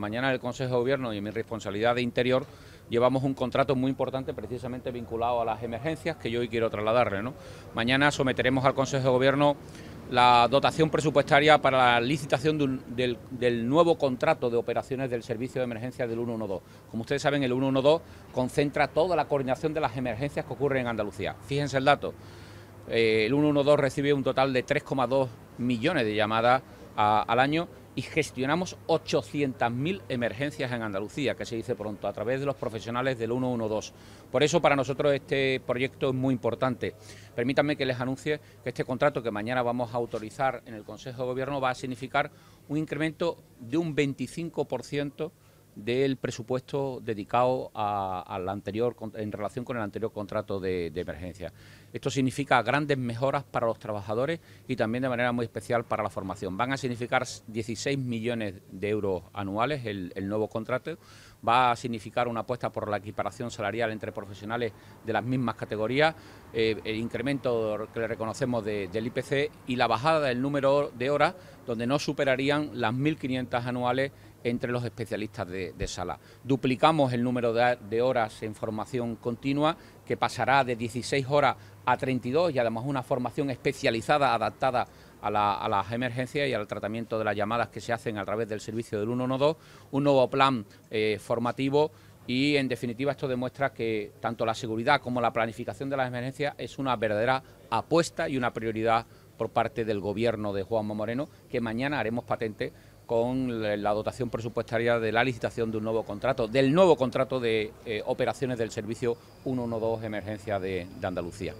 Mañana el Consejo de Gobierno y en mi responsabilidad de Interior llevamos un contrato muy importante precisamente vinculado a las emergencias que yo hoy quiero trasladarle. ¿no? Mañana someteremos al Consejo de Gobierno la dotación presupuestaria para la licitación del, nuevo contrato de operaciones del servicio de emergencia del 112. Como ustedes saben, el 112 concentra toda la coordinación de las emergencias que ocurren en Andalucía. Fíjense el dato. Eh, el 112 recibe un total de 3,2 millones de llamadas ah, al año y gestionamos 800.000 emergencias en Andalucía, que se dice pronto, a través de los profesionales del 112. Por eso para nosotros este proyecto es muy importante. Permítanme que les anuncie que este contrato que mañana vamos a autorizar en el Consejo de Gobierno va a significar un incremento de un 25% del presupuesto dedicado a, anterior, en relación con el anterior contrato de, emergencia. Esto significa grandes mejoras para los trabajadores y también de manera muy especial para la formación. Van a significar 16 millones de euros anuales el, nuevo contrato, va a significar una apuesta por la equiparación salarial entre profesionales de las mismas categorías, eh, el incremento que le reconocemos del IPC y la bajada del número de horas donde no superarían las 1.500 anuales entre los especialistas de, sala. Duplicamos el número de, horas en formación continua, que pasará de 16 horas a 32 y además una formación especializada, adaptada a, las emergencias y al tratamiento de las llamadas que se hacen a través del servicio del 112, un nuevo plan eh, formativo y en definitiva esto demuestra que tanto la seguridad como la planificación de las emergencias es una verdadera apuesta y una prioridad por parte del gobierno de Juanma Moreno, que mañana haremos patente con la dotación presupuestaria de la licitación de un nuevo contrato, del nuevo contrato de eh, operaciones del servicio 112 Emergencia de Andalucía.